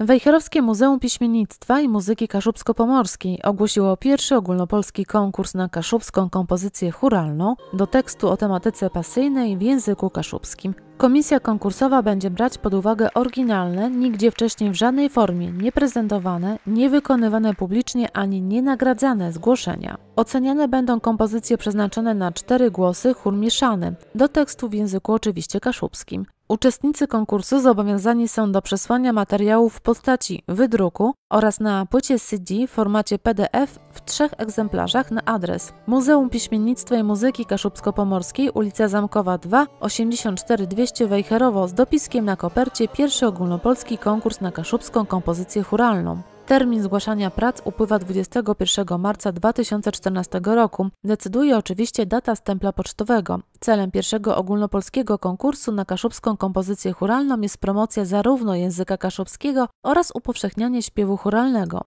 Wejherowskie Muzeum Piśmiennictwa i Muzyki Kaszubsko-Pomorskiej ogłosiło pierwszy ogólnopolski konkurs na kaszubską kompozycję churalną do tekstu o tematyce pasyjnej w języku kaszubskim. Komisja konkursowa będzie brać pod uwagę oryginalne, nigdzie wcześniej w żadnej formie nieprezentowane, niewykonywane publicznie ani nienagradzane zgłoszenia. Oceniane będą kompozycje przeznaczone na cztery głosy chór mieszany, do tekstu w języku oczywiście kaszubskim. Uczestnicy konkursu zobowiązani są do przesłania materiałów w postaci wydruku oraz na płycie CD w formacie PDF w trzech egzemplarzach na adres Muzeum Piśmiennictwa i Muzyki Kaszubsko-Pomorskiej, ulica Zamkowa 2, 84 200 Wejherowo z dopiskiem na kopercie pierwszy ogólnopolski konkurs na kaszubską kompozycję churalną. Termin zgłaszania prac upływa 21 marca 2014 roku. Decyduje oczywiście data stempla pocztowego. Celem pierwszego ogólnopolskiego konkursu na kaszubską kompozycję churalną jest promocja zarówno języka kaszubskiego oraz upowszechnianie śpiewu churalnego.